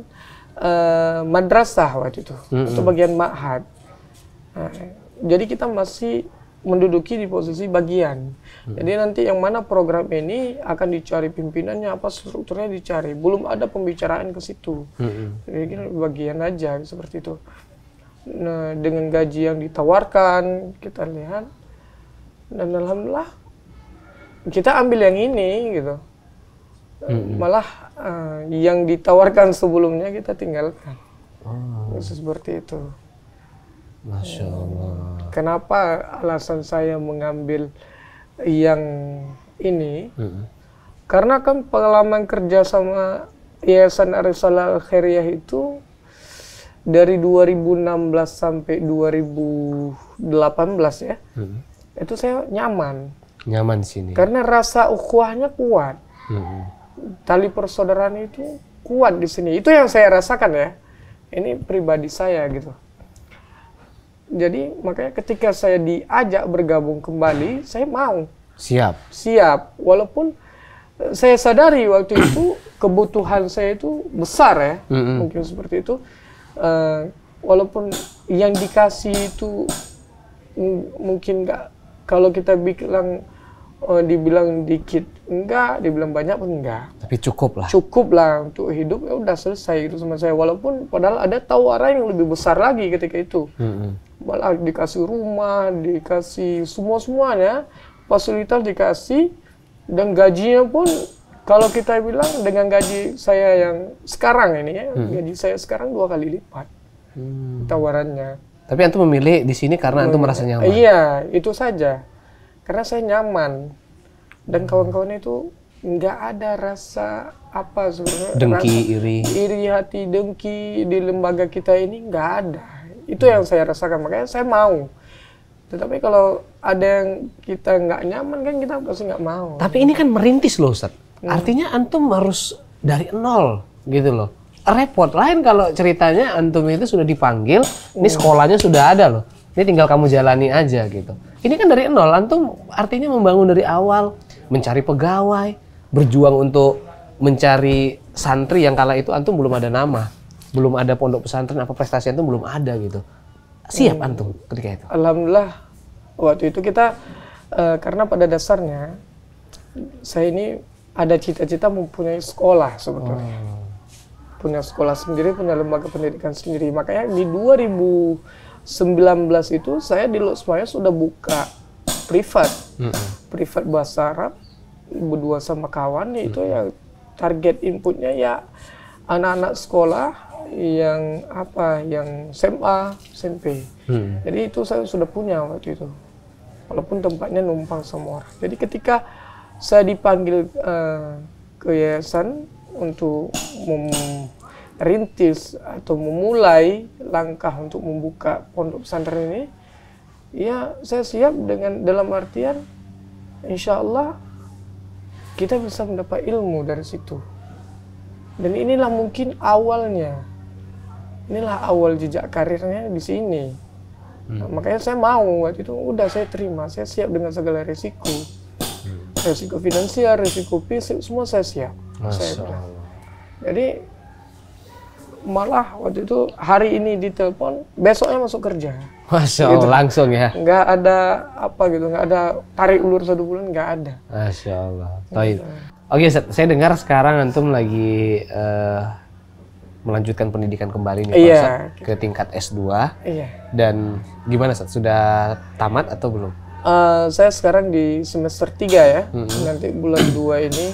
uh, madrasah waktu itu -hmm. atau bagian ma'had. Nah, jadi kita masih menduduki di posisi bagian. hmm. Jadi nanti yang mana program ini akan dicari pimpinannya apa strukturnya dicari. Belum ada pembicaraan ke situ. Mm hmm. Jadi bagian aja seperti itu. Nah, dengan gaji yang ditawarkan kita lihat dan alhamdulillah kita ambil yang ini gitu hmm. malah uh, yang ditawarkan sebelumnya kita tinggalkan oh. seperti itu Masya Allah. Kenapa alasan saya mengambil yang ini? Hmm. Karena kan pengalaman kerja sama Yayasan Arisala Khairiyah itu dari 2016 sampai 2018 ya. Hmm. Itu saya nyaman. Nyaman sini. Karena rasa ukhuwahnya kuat. Hmm tali persaudaraan itu kuat di sini. Itu yang saya rasakan ya. Ini pribadi saya gitu. Jadi makanya ketika saya diajak bergabung kembali, saya mau. Siap. Siap. Walaupun eh, saya sadari waktu itu kebutuhan saya itu besar ya, mm -hmm. mungkin seperti itu. Uh, walaupun yang dikasih itu mungkin nggak kalau kita bilang oh, dibilang dikit enggak, dibilang banyak pun enggak. Tapi cukup lah. Cukup lah untuk hidup ya udah selesai itu sama saya. Walaupun padahal ada tawaran yang lebih besar lagi ketika itu. Hmm. Malah dikasih rumah, dikasih semua semuanya, fasilitas dikasih dan gajinya pun kalau kita bilang dengan gaji saya yang sekarang ini ya, hmm. gaji saya sekarang dua kali lipat hmm. tawarannya. Tapi antum memilih di sini karena antum merasa nyaman. Iya, itu saja karena saya nyaman dan hmm. kawan-kawannya itu nggak ada rasa apa sebenarnya dengki rasa, iri iri hati dengki di lembaga kita ini nggak ada itu hmm. yang saya rasakan makanya saya mau tetapi kalau ada yang kita nggak nyaman kan kita pasti nggak mau tapi ini kan merintis loh Ustaz hmm. artinya antum harus dari nol gitu loh repot lain kalau ceritanya antum itu sudah dipanggil hmm. ini sekolahnya sudah ada loh ini tinggal kamu jalani aja gitu. Ini kan dari nol, antum artinya membangun dari awal, mencari pegawai, berjuang untuk mencari santri yang kala itu antum belum ada nama, belum ada pondok pesantren apa prestasi antum belum ada gitu. Siap hmm. antum ketika itu. Alhamdulillah waktu itu kita e, karena pada dasarnya saya ini ada cita-cita mempunyai sekolah sebetulnya. Hmm. Punya sekolah sendiri, punya lembaga pendidikan sendiri. Makanya di 2000 19 itu saya di Supaya sudah buka privat. Mm -hmm. Privat bahasa Arab berdua sama kawan itu mm -hmm. ya target inputnya ya anak-anak sekolah yang apa yang SMA, SMP. Hmm. Jadi itu saya sudah punya waktu itu. Walaupun tempatnya numpang semua orang. Jadi ketika saya dipanggil uh, ke yayasan untuk rintis atau memulai langkah untuk membuka pondok pesantren ini, ya saya siap dengan dalam artian, insya Allah kita bisa mendapat ilmu dari situ. Dan inilah mungkin awalnya, inilah awal jejak karirnya di sini. Hmm. Nah, makanya saya mau waktu itu udah saya terima, saya siap dengan segala resiko, hmm. resiko finansial, resiko fisik, semua saya siap. saya Allah. Jadi malah waktu itu hari ini ditelepon besoknya masuk kerja Masya gitu. Allah, gitu. langsung ya? Nggak ada apa gitu, nggak ada tarik ulur satu bulan, nggak ada. Masya Allah. Gitu. Oke, okay, saya dengar sekarang Antum lagi uh, melanjutkan pendidikan kembali nih, Pak yeah. ke tingkat S2. Iya. Dan gimana, Ustaz? Sudah tamat atau belum? Uh, saya sekarang di semester 3 ya, hmm nanti bulan 2 ini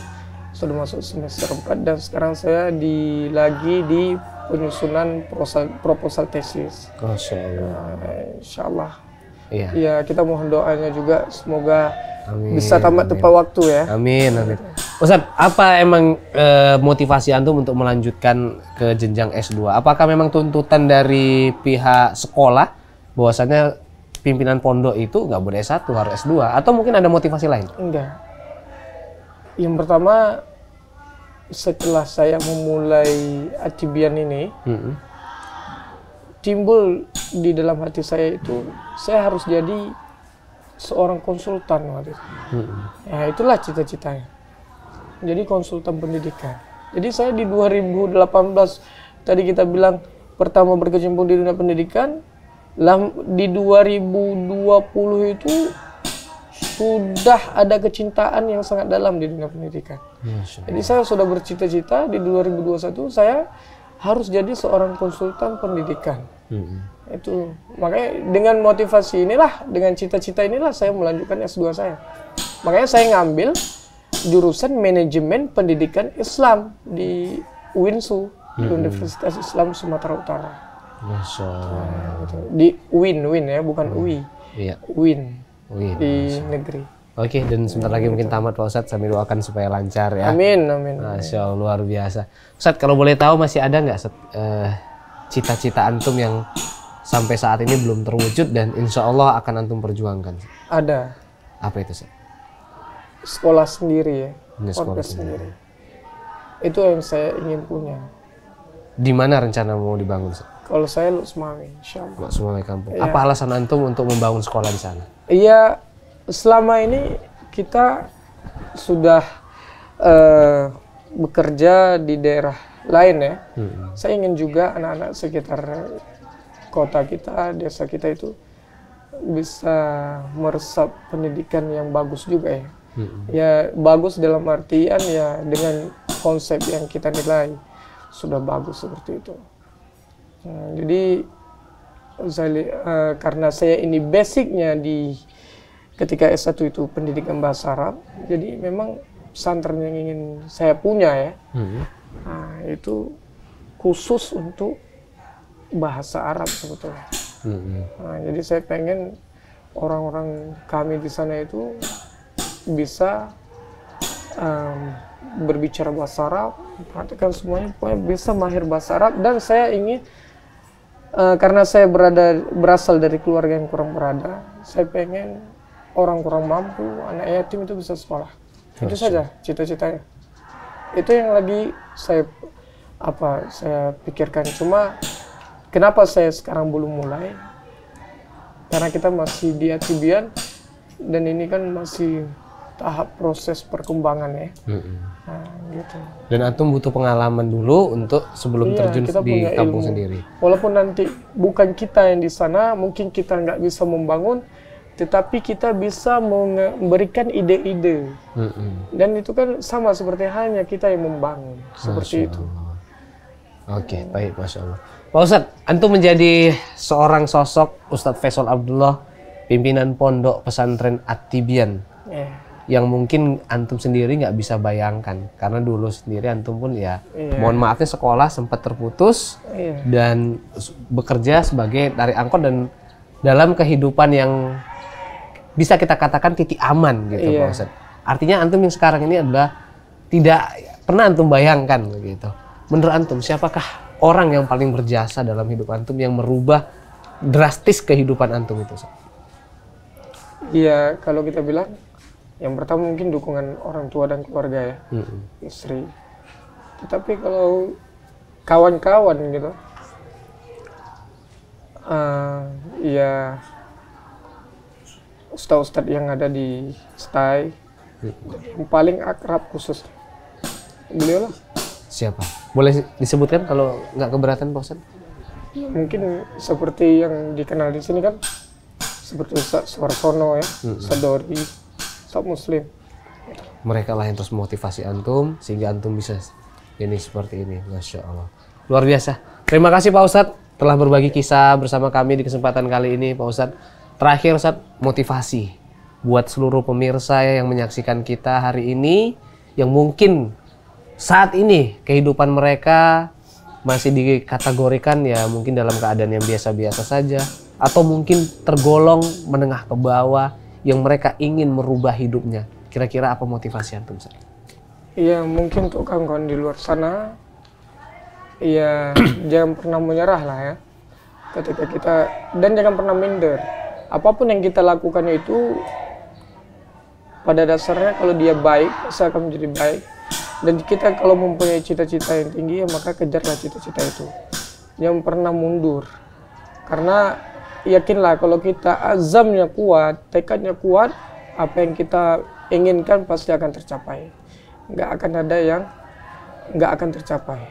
sudah masuk semester 4 dan sekarang saya di lagi di penyusunan proposal, proposal tesis. Masya Allah. Nah, Insya Allah. Iya. Ya, kita mohon doanya juga semoga amin, bisa tamat tepat waktu ya. Amin, amin. Ustaz, apa emang e, motivasi antum untuk melanjutkan ke jenjang S2? Apakah memang tuntutan dari pihak sekolah bahwasanya pimpinan pondok itu nggak boleh S1 harus S2 atau mungkin ada motivasi lain? Enggak. Yang pertama setelah saya memulai acibian ini, hmm. timbul di dalam hati saya itu saya harus jadi seorang konsultan waktu itu. Hmm. Nah, itulah cita-citanya. Jadi konsultan pendidikan. Jadi saya di 2018 tadi kita bilang pertama berkecimpung di dunia pendidikan, di 2020 itu sudah ada kecintaan yang sangat dalam di dunia pendidikan. Yes, ya, jadi saya sudah bercita-cita di 2021 saya harus jadi seorang konsultan pendidikan. Mm-hmm. Itu makanya dengan motivasi inilah, dengan cita-cita inilah saya melanjutkan S2 saya. Makanya saya ngambil jurusan manajemen pendidikan Islam di UINSU, mm-hmm. Universitas Islam Sumatera Utara. Masya Allah. Di UIN, UIN ya, bukan mm. UI. Yeah. UIN. Wih, oh iya, di masalah. negeri. Oke, dan sebentar lagi mungkin tamat Pak Ustadz, sambil doakan supaya lancar ya. Amin, amin. Masya Allah, luar biasa. Ustadz, kalau boleh tahu masih ada nggak uh, cita-cita antum yang sampai saat ini belum terwujud dan insya Allah akan antum perjuangkan? Ada. Apa itu, Ustadz? Sekolah sendiri ya, Ini sekolah sendiri. sendiri. Itu yang saya ingin punya. Di mana rencana mau dibangun, Ustadz? Kalau saya Luksmawi, insya Allah. Luksmawi kampung. Ya. Apa alasan antum untuk membangun sekolah di sana? Iya, selama ini kita sudah uh, bekerja di daerah lain ya. Hmm. Saya ingin juga anak-anak sekitar kota kita, desa kita itu bisa meresap pendidikan yang bagus juga ya. Hmm. Ya bagus dalam artian ya dengan konsep yang kita nilai sudah bagus seperti itu. Nah, jadi Zali, uh, karena saya ini basicnya di ketika S1 itu pendidikan bahasa Arab, jadi memang santren yang ingin saya punya ya, hmm. nah, itu khusus untuk bahasa Arab sebetulnya. Hmm. Nah, jadi saya pengen orang-orang kami di sana itu bisa um, berbicara bahasa Arab, perhatikan semuanya, bisa mahir bahasa Arab dan saya ingin Eh, karena saya berada berasal dari keluarga yang kurang berada, saya pengen orang kurang mampu, anak yatim itu bisa sekolah. Itu saja cita-citanya. Itu yang lagi saya apa saya pikirkan. Cuma kenapa saya sekarang belum mulai? Karena kita masih di Atibian dan ini kan masih tahap proses perkembangan ya, hmm Nah, gitu. Dan antum butuh pengalaman dulu untuk sebelum iya, terjun di kampung ilmu. sendiri. Walaupun nanti bukan kita yang di sana, mungkin kita nggak bisa membangun, tetapi kita bisa memberikan ide-ide. hmm Dan itu kan sama seperti halnya kita yang membangun, seperti Masya itu. Oke, hmm. baik, Masya Allah. Pak Ustadz, antum menjadi seorang sosok Ustadz Faisal Abdullah, pimpinan pondok pesantren Atibian. yeah yang mungkin antum sendiri nggak bisa bayangkan karena dulu sendiri antum pun ya yeah. mohon maafnya sekolah sempat terputus yeah. dan bekerja sebagai dari angkot dan dalam kehidupan yang bisa kita katakan titik aman gitu yeah. Pak Artinya antum yang sekarang ini adalah tidak pernah antum bayangkan gitu. Menurut antum siapakah orang yang paling berjasa dalam hidup antum yang merubah drastis kehidupan antum itu? Iya, kalau kita bilang yang pertama mungkin dukungan orang tua dan keluarga ya hmm. istri tetapi kalau kawan-kawan gitu uh, ya ustadz-ustadz yang ada di stai hmm. yang paling akrab khusus beliau lah siapa boleh disebutkan kalau nggak keberatan bosan mungkin seperti yang dikenal di sini kan seperti Ustaz Suarsono ya hmm. Sadori muslim mereka lah yang terus motivasi antum sehingga antum bisa ini seperti ini masya allah luar biasa terima kasih pak ustadz telah berbagi kisah bersama kami di kesempatan kali ini pak ustadz terakhir ustadz motivasi buat seluruh pemirsa ya yang menyaksikan kita hari ini yang mungkin saat ini kehidupan mereka masih dikategorikan ya mungkin dalam keadaan yang biasa-biasa saja atau mungkin tergolong menengah ke bawah yang mereka ingin merubah hidupnya. Kira-kira apa motivasi antum? Iya mungkin untuk kawan-kawan di luar sana, ya jangan pernah menyerah lah ya. Ketika kita dan jangan pernah minder. Apapun yang kita lakukan itu pada dasarnya kalau dia baik, saya akan menjadi baik. Dan kita kalau mempunyai cita-cita yang tinggi, ya maka kejarlah cita-cita itu. Jangan pernah mundur. Karena yakinlah kalau kita azamnya kuat, tekadnya kuat, apa yang kita inginkan pasti akan tercapai. Nggak akan ada yang nggak akan tercapai.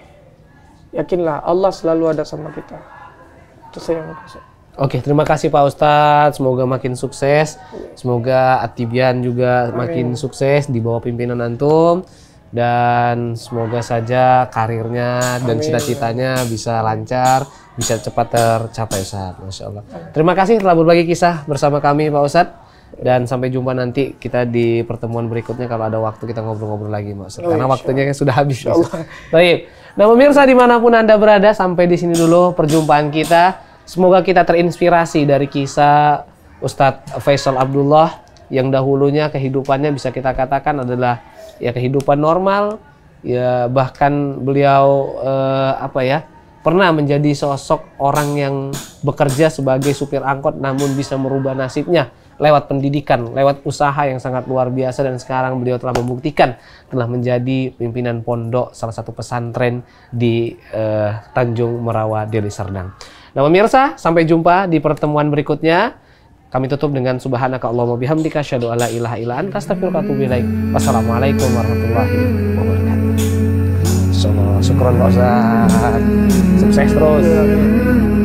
Yakinlah Allah selalu ada sama kita. Itu saya yang mau Oke, terima kasih Pak Ustadz. Semoga makin sukses. Semoga Atibian juga Amin. makin sukses di bawah pimpinan Antum dan semoga saja karirnya dan cita-citanya bisa lancar, bisa cepat tercapai Ustaz. Masya Allah. Terima kasih telah berbagi kisah bersama kami Pak Ustadz. Dan sampai jumpa nanti kita di pertemuan berikutnya kalau ada waktu kita ngobrol-ngobrol lagi Pak Ustadz. Oh, Karena waktunya sudah habis. Baik. Nah pemirsa dimanapun Anda berada sampai di sini dulu perjumpaan kita. Semoga kita terinspirasi dari kisah Ustadz Faisal Abdullah yang dahulunya kehidupannya bisa kita katakan adalah ya kehidupan normal ya bahkan beliau eh, apa ya pernah menjadi sosok orang yang bekerja sebagai supir angkot namun bisa merubah nasibnya lewat pendidikan, lewat usaha yang sangat luar biasa dan sekarang beliau telah membuktikan telah menjadi pimpinan pondok salah satu pesantren di eh, Tanjung Merawa Deli Serdang. Nah pemirsa sampai jumpa di pertemuan berikutnya. Kami tutup dengan subhanaka Allahumma bihamdika asyhadu ala ilaha illa anta astaghfiruka wa atubu ilaik. Wassalamualaikum warahmatullahi wabarakatuh. Sama Pak Ustaz. Sukses terus.